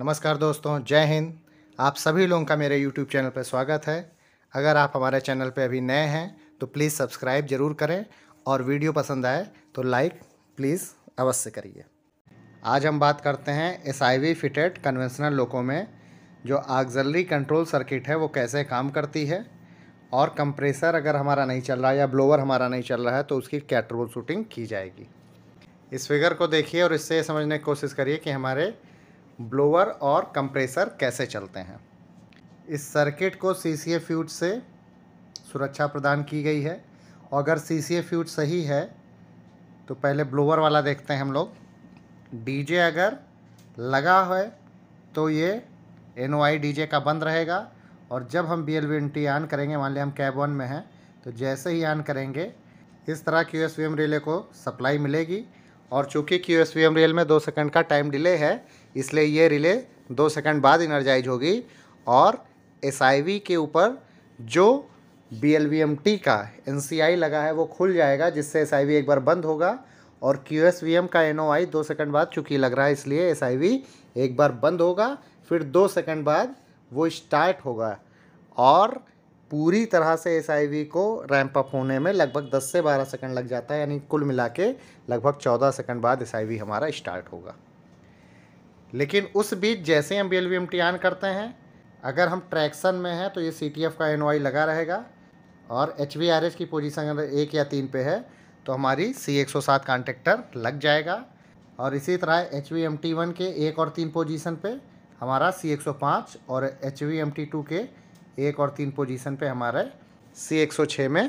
नमस्कार दोस्तों जय हिंद आप सभी लोगों का मेरे यूट्यूब चैनल पर स्वागत है अगर आप हमारे चैनल पर अभी नए हैं तो प्लीज़ सब्सक्राइब ज़रूर करें और वीडियो पसंद आए तो लाइक प्लीज़ अवश्य करिए आज हम बात करते हैं एस फिटेड कन्वेंशनल लोकों में जो आगजलरी कंट्रोल सर्किट है वो कैसे काम करती है और कंप्रेसर अगर हमारा नहीं चल रहा है या ब्लोवर हमारा नहीं चल रहा है तो उसकी कैट्रोल शूटिंग की जाएगी इस फिगर को देखिए और इससे समझने की कोशिश करिए कि हमारे ब्लोअर और कंप्रेसर कैसे चलते हैं इस सर्किट को सी सी फ्यूज से सुरक्षा प्रदान की गई है और अगर सी सी फ्यूज सही है तो पहले ब्लोअर वाला देखते हैं हम लोग डीजे अगर लगा है तो ये एन ओ आई डीजे का बंद रहेगा और जब हम B L V N T on करेंगे मान लिया हम कैब वन में हैं तो जैसे ही ऑन करेंगे इस तरह Q S V M relay को सप्लाई मिलेगी और चूँकि Q S V M relay में दो सेकंड का टाइम डिले है इसलिए ये रिले दो सेकंड बाद इनर्जाइज होगी और एस के ऊपर जो बी का एन लगा है वो खुल जाएगा जिससे एस एक बार बंद होगा और क्यू एस का एन ओ आई दो सेकेंड बाद चूँकि लग रहा है इसलिए एस एक बार बंद होगा फिर दो सेकेंड बाद वो स्टार्ट होगा और पूरी तरह से एस को रैंप अप होने में लगभग 10 से 12 सेकंड लग जाता है यानी कुल मिला के लगभग 14 सेकंड बाद एस हमारा स्टार्ट होगा लेकिन उस बीच जैसे हम बी एल करते हैं अगर हम ट्रैक्शन में हैं तो ये सी का एन लगा रहेगा और एच की पोजीशन अगर एक या तीन पे है तो हमारी सी एक सौ सात कॉन्टेक्टर लग जाएगा और इसी तरह H V M T one के एक और तीन पोजीशन पे हमारा सी एक सौ पाँच और H V M T two के एक और तीन पोजीशन पे हमारे सी एक सौ छः में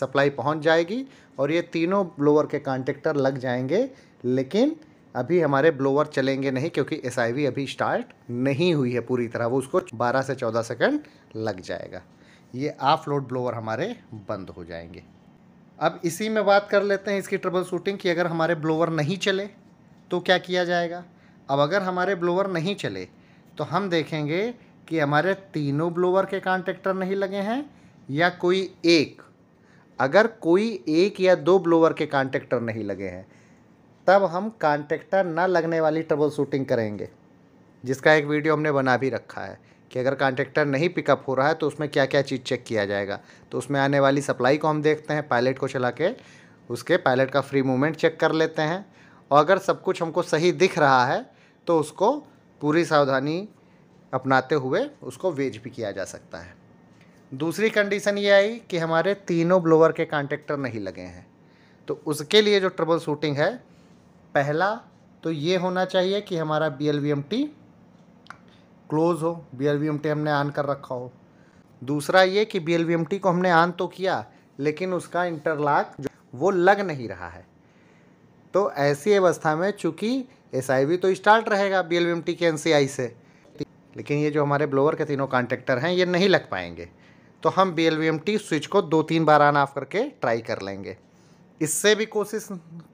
सप्लाई पहुंच जाएगी और ये तीनों ब्लोअर के कॉन्ट्रेक्टर लग जाएंगे लेकिन अभी हमारे ब्लोअर चलेंगे नहीं क्योंकि एस अभी स्टार्ट नहीं हुई है पूरी तरह वो उसको 12 से 14 सेकंड लग जाएगा ये आफ लोड ब्लोअर हमारे बंद हो जाएंगे अब इसी में बात कर लेते हैं इसकी ट्रबल शूटिंग की अगर हमारे ब्लोअर नहीं चले तो क्या किया जाएगा अब अगर हमारे ब्लोअर नहीं चले तो हम देखेंगे कि हमारे तीनों ब्लोअर के कॉन्ट्रेक्टर नहीं लगे हैं या कोई एक अगर कोई एक या दो ब्लोअर के कॉन्ट्रेक्टर नहीं लगे हैं तब हम कॉन्ट्रेक्टर ना लगने वाली ट्रबल शूटिंग करेंगे जिसका एक वीडियो हमने बना भी रखा है कि अगर कॉन्ट्रेक्टर नहीं पिकअप हो रहा है तो उसमें क्या क्या चीज़ चेक किया जाएगा तो उसमें आने वाली सप्लाई को हम देखते हैं पायलट को चला के उसके पायलट का फ्री मूवमेंट चेक कर लेते हैं और अगर सब कुछ हमको सही दिख रहा है तो उसको पूरी सावधानी अपनाते हुए उसको वेज भी किया जा सकता है दूसरी कंडीशन ये आई कि हमारे तीनों ब्लोअर के कॉन्ट्रेक्टर नहीं लगे हैं तो उसके लिए जो ट्रबल शूटिंग है पहला तो ये होना चाहिए कि हमारा B L V M T close हो B L V M T हमने ऑन कर रखा हो दूसरा ये कि B L V M T को हमने ऑन तो किया लेकिन उसका इंटरलॉक वो लग नहीं रहा है तो ऐसी अवस्था में चूँकि एस तो स्टार्ट रहेगा बी एल के एन से लेकिन ये जो हमारे ब्लोअर के तीनों कॉन्ट्रेक्टर हैं ये नहीं लग पाएंगे तो हम बी एल स्विच को दो तीन बार ऑन ऑफ करके ट्राई कर लेंगे इससे भी कोशिश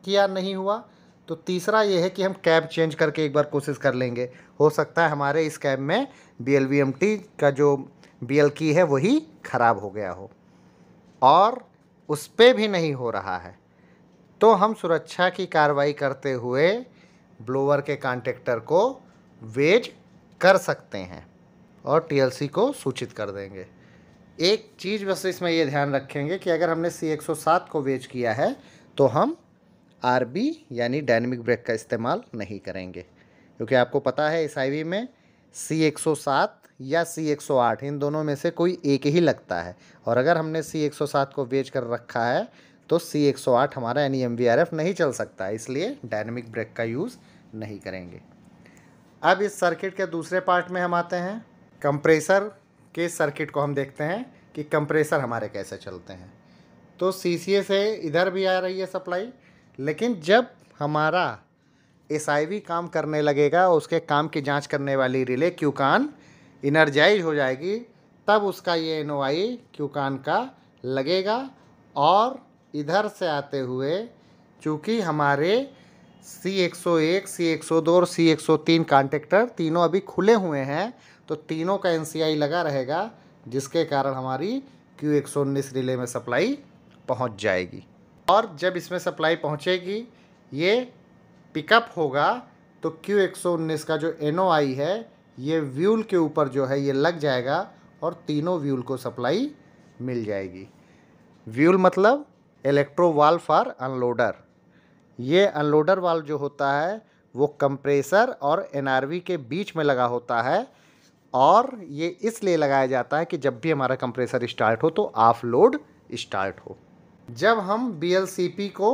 किया नहीं हुआ तो तीसरा ये है कि हम कैब चेंज करके एक बार कोशिश कर लेंगे हो सकता है हमारे इस कैब में B L V M T का जो बी एल की है वही ख़राब हो गया हो और उस पर भी नहीं हो रहा है तो हम सुरक्षा की कार्रवाई करते हुए ब्लोअर के कॉन्टेक्टर को वेज कर सकते हैं और सी को सूचित कर देंगे एक चीज़ बस इसमें ये ध्यान रखेंगे कि अगर हमने सी सात को वेज किया है तो हम आर यानी डायनेमिक ब्रेक का इस्तेमाल नहीं करेंगे क्योंकि आपको पता है एस में सी एक सौ सात या सी एक सौ आठ इन दोनों में से कोई एक ही लगता है और अगर हमने सी एक सौ सात को बेच कर रखा है तो सी एक सौ आठ हमारा यानी एम वी आर एफ नहीं चल सकता इसलिए डायनेमिक ब्रेक का यूज़ नहीं करेंगे अब इस सर्किट के दूसरे पार्ट में हम आते हैं कंप्रेसर के सर्किट को हम देखते हैं कि कंप्रेसर हमारे कैसे चलते हैं तो सी से इधर भी आ रही है सप्लाई लेकिन जब हमारा एस काम करने लगेगा उसके काम की जांच करने वाली रिले क्यूकान इनर्जाइज हो जाएगी तब उसका ये एन ओ आई क्यूकान का लगेगा और इधर से आते हुए चूँकि हमारे सी एक सौ एक सी एक सौ दो और सी एक सौ तीन कॉन्टेक्टर तीनों अभी खुले हुए हैं तो तीनों का एन सी आई लगा रहेगा जिसके कारण हमारी क्यू एक सौ उन्नीस रिले में सप्लाई पहुंच जाएगी और जब इसमें सप्लाई पहुंचेगी ये पिकअप होगा तो क्यू एक का जो एन है ये व्यूल के ऊपर जो है ये लग जाएगा और तीनों व्यूल को सप्लाई मिल जाएगी व्यूल मतलब इलेक्ट्रो वाल फॉर अनलोडर ये अनलोडर वाल जो होता है वो कंप्रेसर और एनआरवी के बीच में लगा होता है और ये इसलिए लगाया जाता है कि जब भी हमारा कंप्रेसर स्टार्ट हो तो ऑफ लोड स्टार्ट हो जब हम बी को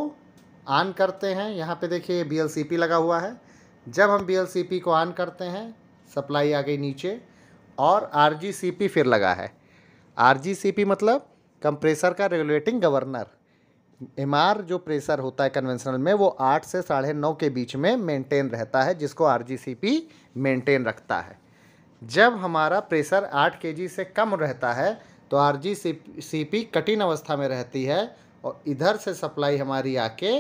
ऑन करते हैं यहाँ पे देखिए बी लगा हुआ है जब हम बी को ऑन करते हैं सप्लाई आ गई नीचे और आर फिर लगा है आर मतलब कंप्रेसर का रेगुलेटिंग गवर्नर एम जो प्रेशर होता है कन्वेंशनल में वो आठ से साढ़े नौ के बीच में मेंटेन रहता है जिसको आर मेंटेन रखता है जब हमारा प्रेशर आठ के से कम रहता है तो आर जी कठिन अवस्था में रहती है और इधर से सप्लाई हमारी आके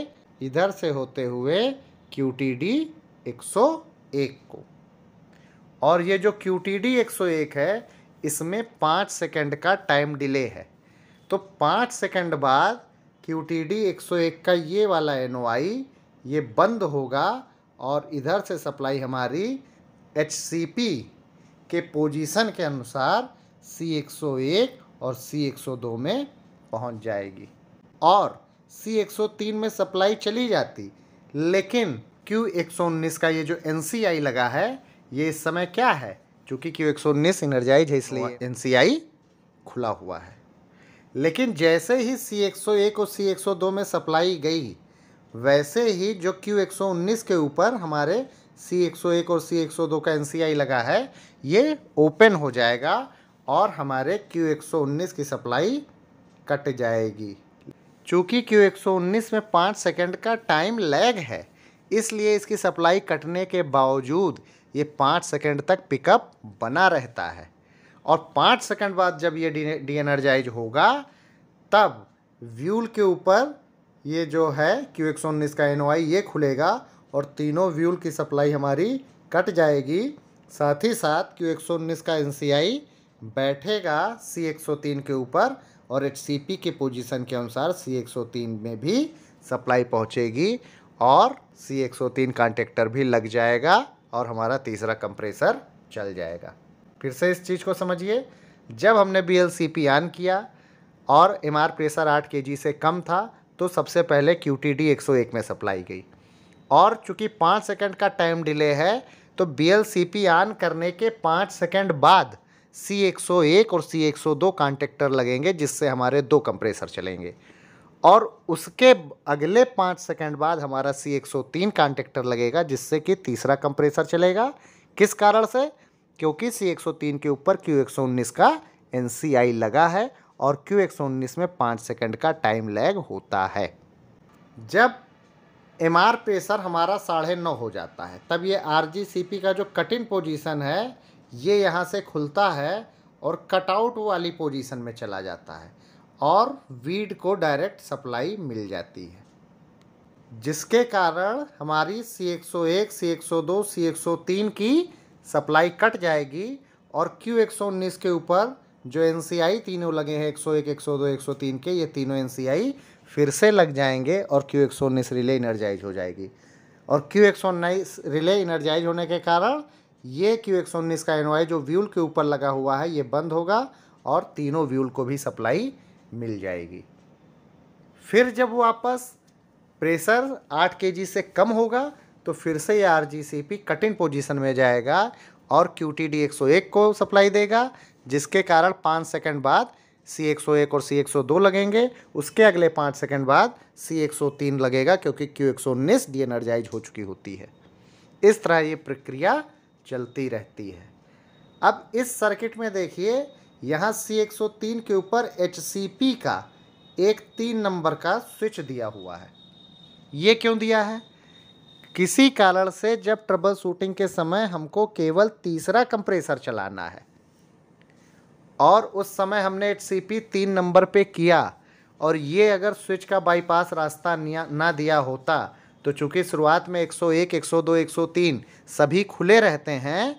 इधर से होते हुए क्यू टी डी एक सौ एक को और ये जो क्यू टी डी एक सौ एक है इसमें पाँच सेकेंड का टाइम डिले है तो पाँच सेकेंड बाद क्यू टी डी एक सौ एक का ये वाला एन ओ आई ये बंद होगा और इधर से सप्लाई हमारी एच सी पी के पोजीशन के अनुसार सी एक सौ एक और सी एक सौ दो में पहुंच जाएगी और सी 103 में सप्लाई चली जाती लेकिन क्यू 119 का ये जो एन लगा है ये इस समय क्या है चूँकि क्यू एक एनर्जाइज है इसलिए एन खुला हुआ है लेकिन जैसे ही सी एक और सी 102 में सप्लाई गई वैसे ही जो क्यू 119 के ऊपर हमारे सी एक और सी 102 का एन लगा है ये ओपन हो जाएगा और हमारे क्यू 119 की सप्लाई कट जाएगी चूँकि क्यू एक में पाँच सेकंड का टाइम लैग है इसलिए इसकी सप्लाई कटने के बावजूद ये पाँच सेकंड तक पिकअप बना रहता है और पाँच सेकंड बाद जब ये एनर्जाइज होगा तब व्यूल के ऊपर ये जो है क्यू एक का एन ये खुलेगा और तीनों व्यूल की सप्लाई हमारी कट जाएगी साथ ही साथ क्यू एक का एन बैठेगा सी एक के ऊपर और एक सी पी के पोजीशन के अनुसार सी एक सौ तीन में भी सप्लाई पहुंचेगी और सी एक सौ तीन कॉन्टेक्टर भी लग जाएगा और हमारा तीसरा कंप्रेसर चल जाएगा फिर से इस चीज़ को समझिए जब हमने B L C P on किया और एम आर प्रेशर आठ के जी से कम था तो सबसे पहले क्यू टी डी एक सौ एक में सप्लाई गई और चूँकि पाँच सेकेंड का टाइम डिले है तो B L C P on करने के पाँच सेकेंड बाद सी एक सौ एक और सी एक सौ दो कॉन्टेक्टर लगेंगे जिससे हमारे दो कंप्रेसर चलेंगे और उसके अगले पाँच सेकंड बाद हमारा सी एक सौ तीन कॉन्टेक्टर लगेगा जिससे कि तीसरा कंप्रेसर चलेगा किस कारण से क्योंकि सी एक सौ तीन के ऊपर क्यू एक सौ उन्नीस का एन सी आई लगा है और क्यू एक सौ उन्नीस में पाँच सेकंड का टाइम लैग होता है जब एम आर प्रेशर हमारा साढ़े नौ हो जाता है तब ये आर जी सी पी का जो कठिन पोजिशन है ये यहाँ से खुलता है और कटआउट वाली पोजीशन में चला जाता है और वीड को डायरेक्ट सप्लाई मिल जाती है जिसके कारण हमारी सी एक सौ एक सी एक सौ दो सी एक सौ तीन की सप्लाई कट जाएगी और क्यू एक सौ उन्नीस के ऊपर जो एन सी आई तीनों लगे हैं एक सौ एक एक सौ दो एक सौ तीन के ये तीनों एन सी आई फिर से लग जाएंगे और क्यू एक सौ उन्नीस रिले इनर्जाइज हो जाएगी और क्यू एक सौ उन्नीस रिले इनर्जाइज होने के कारण ये क्यू एक सौ उन्नीस का एन जो व्यूल के ऊपर लगा हुआ है ये बंद होगा और तीनों व्यूल को भी सप्लाई मिल जाएगी फिर जब वापस प्रेशर आठ के से कम होगा तो फिर से ये आर कठिन पोजीशन में जाएगा और क्यू टी डी को सप्लाई देगा जिसके कारण पाँच सेकंड बाद सी एक सौ एक और सी एक सौ दो लगेंगे उसके अगले पाँच सेकंड बाद सी एक सौ तीन लगेगा क्योंकि क्यू एक सौ उन्नीस डीएनर्जाइज हो चुकी होती है इस तरह ये प्रक्रिया चलती रहती है अब इस सर्किट में देखिए यहाँ सी एक सौ तीन के ऊपर एच सी पी का एक तीन नंबर का स्विच दिया हुआ है ये क्यों दिया है किसी कारण से जब ट्रबल शूटिंग के समय हमको केवल तीसरा कंप्रेसर चलाना है और उस समय हमने एच सी पी तीन नंबर पे किया और ये अगर स्विच का बाईपास रास्ता ना दिया होता तो चूँकि शुरुआत में 101, 102, 103 सभी खुले रहते हैं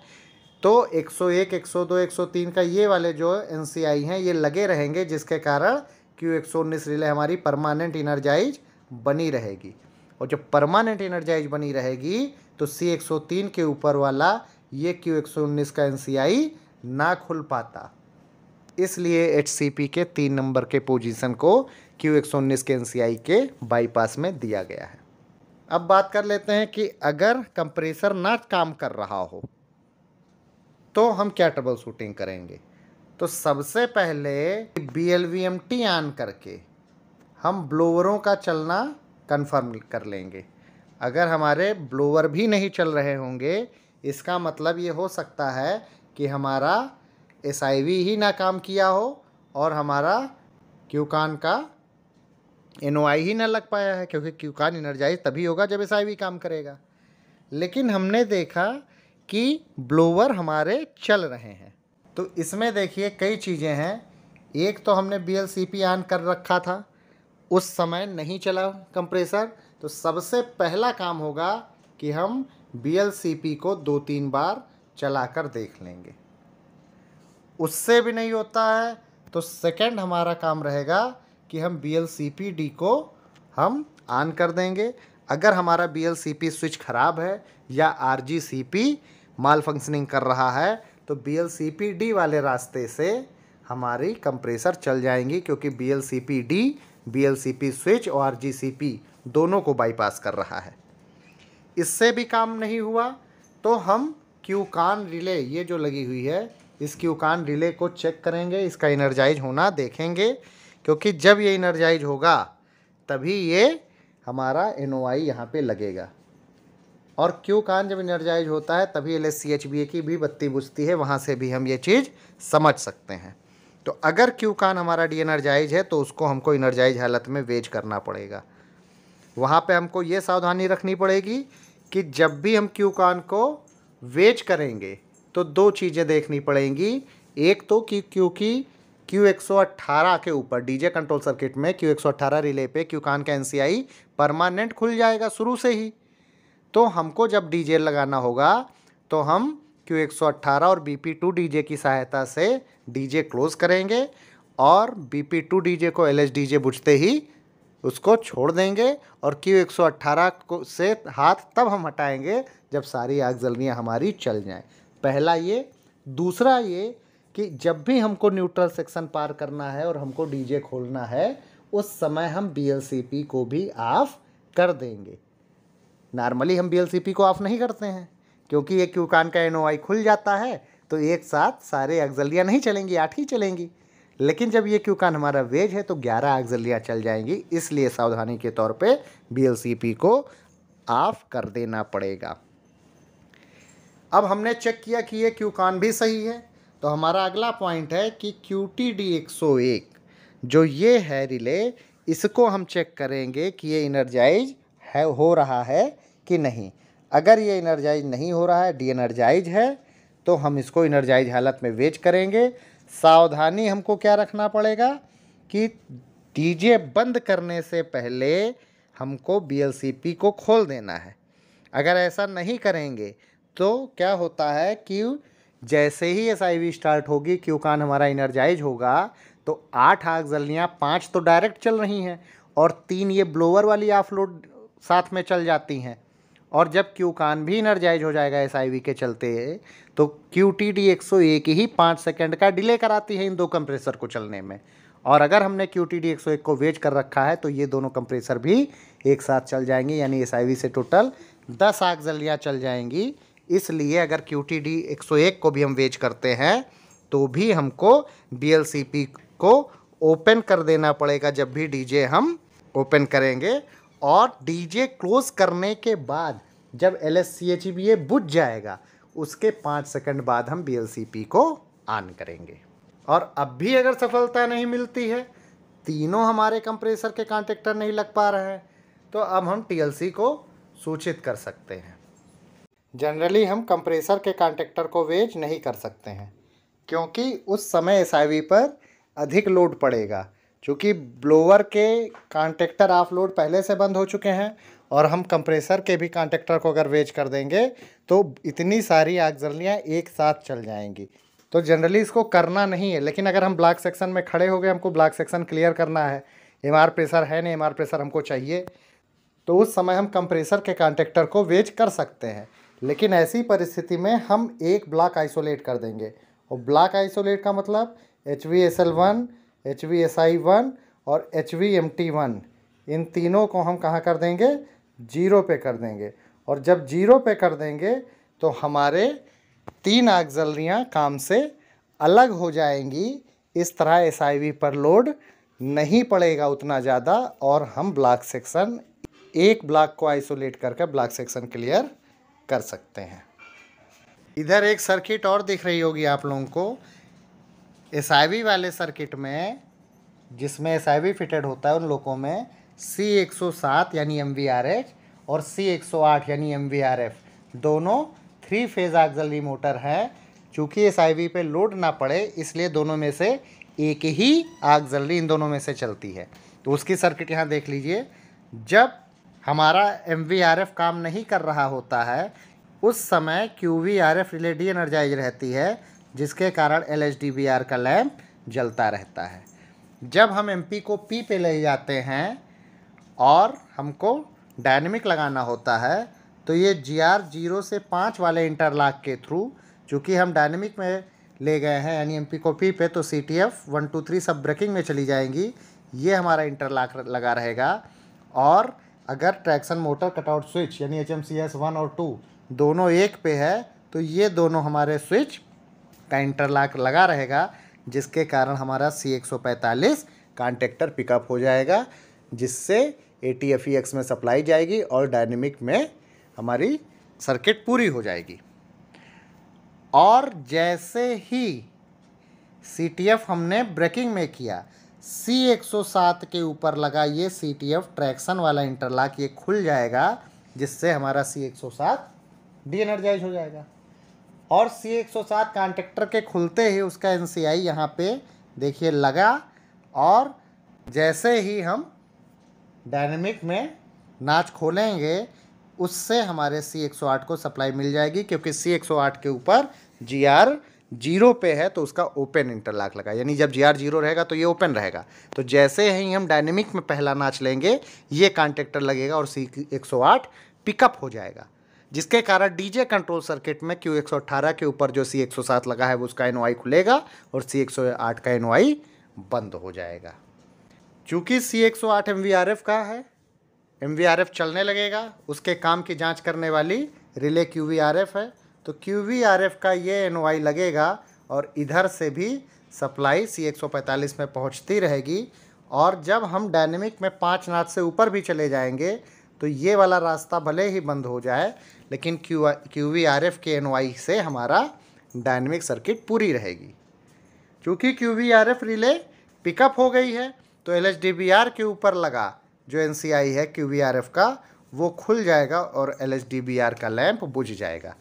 तो 101, 102, 103 का ये वाले जो एन हैं ये लगे रहेंगे जिसके कारण क्यू एक रिले हमारी परमानेंट इनर्जाइज बनी रहेगी और जब परमानेंट इनर्जाइज बनी रहेगी तो सी एक सौ तीन के ऊपर वाला ये क्यू एक सौ उन्नीस का एन ना खुल पाता इसलिए एच के तीन नंबर के पोजीशन को क्यू एक सौ उन्नीस के एन के बाईपास में दिया गया है अब बात कर लेते हैं कि अगर कंप्रेसर ना काम कर रहा हो तो हम क्या ट्रबल शूटिंग करेंगे तो सबसे पहले B L V M T on करके हम ब्लोवरों का चलना कंफर्म कर लेंगे अगर हमारे ब्लोवर भी नहीं चल रहे होंगे इसका मतलब ये हो सकता है कि हमारा एस ही ना काम किया हो और हमारा क्यूकान का एन ही ना लग पाया है क्योंकि क्यूकान इनर्जाइज तभी होगा जब एस काम करेगा लेकिन हमने देखा कि ब्लोवर हमारे चल रहे हैं तो इसमें देखिए कई चीज़ें हैं एक तो हमने B L C P on कर रखा था उस समय नहीं चला कंप्रेसर तो सबसे पहला काम होगा कि हम बी एल सी पी को दो तीन बार चला कर देख लेंगे उससे भी नहीं होता है तो सेकंड हमारा काम रहेगा कि हम बी डी को हम ऑन कर देंगे अगर हमारा बी स्विच ख़राब है या आर जी माल फंक्शनिंग कर रहा है तो बी डी वाले रास्ते से हमारी कंप्रेसर चल जाएंगी क्योंकि बी डी बी स्विच और जी दोनों को बाईपास कर रहा है इससे भी काम नहीं हुआ तो हम क्यूकान रिले ये जो लगी हुई है इस क्यूकान रिले को चेक करेंगे इसका इनर्जाइज होना देखेंगे क्योंकि जब ये इनर्जाइज होगा तभी ये हमारा एन ओ आई यहाँ पर लगेगा और क्यू कान जब इनर्जाइज होता है तभी L S C H B A की भी बत्ती बुझती है वहाँ से भी हम ये चीज़ समझ सकते हैं तो अगर क्यू कान हमारा डी एनर्जाइज है तो उसको हमको इनर्जाइज हालत में वेज करना पड़ेगा वहाँ पे हमको ये सावधानी रखनी पड़ेगी कि जब भी हम क्यू कान को वेज करेंगे तो दो चीज़ें देखनी पड़ेंगी एक तो कि क्योंकि अट्ठारह के ऊपर डीजे कंट्रोल सर्किट में अट्ठारह रिले पे कान का एनसीआई परमानेंट खुल जाएगा शुरू से ही तो हमको जब डीजे लगाना होगा तो हम अट्ठारह और डी डीजे की सहायता से डीजे क्लोज करेंगे और डी डीजे को एल डीजे बुझते ही उसको छोड़ देंगे और क्यू अट्ठारह को से हाथ तब हम हटाएंगे जब सारी आग जलनियाँ हमारी चल जाएँ पहला ये दूसरा ये कि जब भी हमको न्यूट्रल सेक्शन पार करना है और हमको डीजे खोलना है उस समय हम बी को भी ऑफ कर देंगे नॉर्मली हम बी को ऑफ नहीं करते हैं क्योंकि ये क्यूकान का एन खुल जाता है तो एक साथ सारे अक्जलियाँ नहीं चलेंगी आठ ही चलेंगी लेकिन जब ये क्यूकान हमारा वेज है तो ग्यारह अगजलियाँ चल जाएंगी इसलिए सावधानी के तौर पर बी को ऑफ कर देना पड़ेगा अब हमने चेक किया कि ये क्यूकान भी सही है तो हमारा अगला पॉइंट है कि क्यू टी डी एक सौ एक जो ये है रिले इसको हम चेक करेंगे कि ये इनर्जाइज है हो रहा है कि नहीं अगर ये इनर्जाइज नहीं हो रहा है डी एनर्जाइज है तो हम इसको इनर्जाइज हालत में वेच करेंगे सावधानी हमको क्या रखना पड़ेगा कि डीजे बंद करने से पहले हमको पी को खोल देना है अगर ऐसा नहीं करेंगे तो क्या होता है कि जैसे ही एस आई वी स्टार्ट होगी क्यूकान हमारा इनर्जाइज होगा तो आठ आग जलनियाँ पाँच तो डायरेक्ट चल रही हैं और तीन ये ब्लोअर वाली लोड साथ में चल जाती हैं और जब क्यू कान भी इनर्जाइज हो जाएगा एस के चलते तो क्यू टी डी एक सौ एक ही पाँच सेकेंड का डिले कराती है इन दो कंप्रेसर को चलने में और अगर हमने क्यू टी डी एक सौ एक को वेज कर रखा है तो ये दोनों कंप्रेसर भी एक साथ चल जाएंगे यानी एस से टोटल दस आग आगजलियाँ चल जाएंगी इसलिए अगर क्यू टी डी एक सौ एक को भी हम वेज करते हैं तो भी हमको बी एल सी पी को ओपन कर देना पड़ेगा जब भी डी जे हम ओपन करेंगे और डी जे क्लोज करने के बाद जब L S C H B A बुझ जाएगा उसके पाँच सेकंड बाद हम बी एल सी पी को ऑन करेंगे और अब भी अगर सफलता नहीं मिलती है तीनों हमारे कंप्रेसर के कॉन्टेक्टर नहीं लग पा रहे हैं तो अब हम टी एल सी को सूचित कर सकते हैं जनरली हम कंप्रेसर के कॉन्टेक्टर को वेज नहीं कर सकते हैं क्योंकि उस समय एस पर अधिक लोड पड़ेगा चूँकि ब्लोअर के कॉन्टेक्टर ऑफ लोड पहले से बंद हो चुके हैं और हम कंप्रेसर के भी कॉन्टेक्टर को अगर वेज कर देंगे तो इतनी सारी आगजलियाँ एक साथ चल जाएंगी तो जनरली इसको करना नहीं है लेकिन अगर हम ब्लॉक सेक्शन में खड़े हो गए हमको ब्लॉक सेक्शन क्लियर करना है एम प्रेशर है नहीं एम प्रेशर हमको चाहिए तो उस समय हम कंप्रेसर के कॉन्टेक्टर को वेज कर सकते हैं लेकिन ऐसी परिस्थिति में हम एक ब्लॉक आइसोलेट कर देंगे और ब्लॉक आइसोलेट का मतलब H V S L one H V S I one और H V M T one इन तीनों को हम कहाँ कर देंगे जीरो पे कर देंगे और जब जीरो पे कर देंगे तो हमारे तीन आगजलरियाँ काम से अलग हो जाएंगी इस तरह एस आई वी पर लोड नहीं पड़ेगा उतना ज़्यादा और हम ब्लॉक सेक्शन एक ब्लॉक को आइसोलेट करके ब्लॉक सेक्शन क्लियर कर सकते हैं इधर एक सर्किट और दिख रही होगी आप लोगों को एस वाले सर्किट में जिसमें एस फिटेड होता है उन लोगों में सी एक सौ सात यानी एम वी आर एच और सी एक सौ आठ यानी एम वी आर एफ दोनों थ्री फेज आगजली मोटर हैं चूँकि एस आई पे लोड ना पड़े इसलिए दोनों में से एक ही आग जल्दी इन दोनों में से चलती है तो उसकी सर्किट यहाँ देख लीजिए जब हमारा एम काम नहीं कर रहा होता है उस समय Q V R F relay de energize रहती है जिसके कारण L H D V R का लैम्प जलता रहता है जब हम एम पी को पी पे ले जाते हैं और हमको डायनेमिक लगाना होता है तो ये जी आर जीरो से पाँच वाले इंटरलॉक के थ्रू चूँकि हम डायनेमिक में ले गए हैं यानी एम पी को पी पे तो C T F one two three सब ब्रेकिंग में चली जाएंगी ये हमारा इंटरलॉक लगा रहेगा और अगर ट्रैक्शन मोटर कटआउट स्विच यानी H M C S one और टू दोनों एक पे है तो ये दोनों हमारे स्विच का इंटरलॉक लगा रहेगा जिसके कारण हमारा सी एक सौ पैंतालीस कॉन्टेक्टर पिकअप हो जाएगा जिससे A T F E X में सप्लाई जाएगी और डायनेमिक में हमारी सर्किट पूरी हो जाएगी और जैसे ही सी टी एफ हमने ब्रेकिंग में किया सी 107 के ऊपर लगा ये सी टी एफ ट्रैक्शन वाला इंटरलॉक ये खुल जाएगा जिससे हमारा सी डी एनर्जाइज हो जाएगा और सी 107 कॉन्ट्रेक्टर के खुलते ही उसका एन सी आई यहाँ पर देखिए लगा और जैसे ही हम डायनेमिक में नाच खोलेंगे उससे हमारे सी 108 को सप्लाई मिल जाएगी क्योंकि सी 108 के ऊपर जी आर जीरो पे है तो उसका ओपन इंटरलॉक लगा यानी जब जी आर जीरो रहेगा तो ये ओपन रहेगा तो जैसे ही हम डायनेमिक में पहला नाच लेंगे ये कॉन्टेक्टर लगेगा और सी एक सौ आठ पिकअप हो जाएगा जिसके कारण डीजे कंट्रोल सर्किट में क्यू एक सौ अठारह के ऊपर जो सी एक सौ सात लगा है वो उसका एन खुलेगा और सी एक सौ आठ का एन बंद हो जाएगा चूँकि सी एक सौ आठ एम वी आर एफ का है एम वी आर एफ चलने लगेगा उसके काम की जाँच करने वाली relay Q V R F है तो क्यू वी आर एफ का ये एन वाई लगेगा और इधर से भी सप्लाई सी एक सौ पैंतालीस में पहुंचती रहेगी और जब हम डायनेमिक में पाँच नाथ से ऊपर भी चले जाएंगे तो ये वाला रास्ता भले ही बंद हो जाए लेकिन Q Q V R F के एन वाई से हमारा डायनेमिक सर्किट पूरी रहेगी क्योंकि Q V R F relay pickup हो गई है तो L H D B R के ऊपर लगा जो एन सी आई है क्यू वी आर एफ का वो खुल जाएगा और L H D B R का लैंप बुझ जाएगा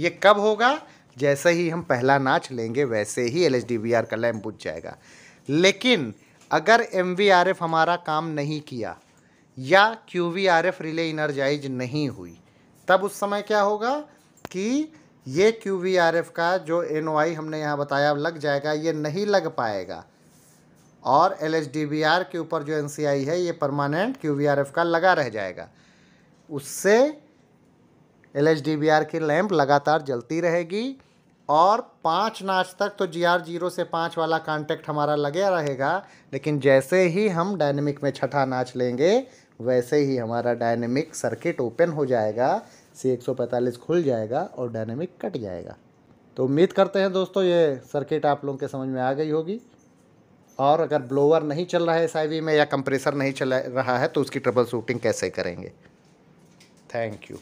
ये कब होगा जैसे ही हम पहला नाच लेंगे वैसे ही एल का लैम्प बुझ जाएगा लेकिन अगर एम हमारा काम नहीं किया या क्यू रिले इनर्जाइज नहीं हुई तब उस समय क्या होगा कि ये क्यू का जो एन हमने यहाँ बताया लग जाएगा ये नहीं लग पाएगा और एल के ऊपर जो एन है ये परमानेंट क्यू का लगा रह जाएगा उससे L H D B R की लैंप लगातार जलती रहेगी और पाँच नाच तक तो जी आर जीरो से पाँच वाला कांटेक्ट हमारा लगे रहेगा लेकिन जैसे ही हम डायनेमिक में छठा नाच लेंगे वैसे ही हमारा डायनेमिक सर्किट ओपन हो जाएगा सी एक सौ पैंतालीस खुल जाएगा और डायनेमिक कट जाएगा तो उम्मीद करते हैं दोस्तों ये सर्किट आप लोगों के समझ में आ गई होगी और अगर ब्लोअर नहीं चल रहा है एस में या कंप्रेसर नहीं चल रहा है तो उसकी ट्रबल शूटिंग कैसे करेंगे थैंक यू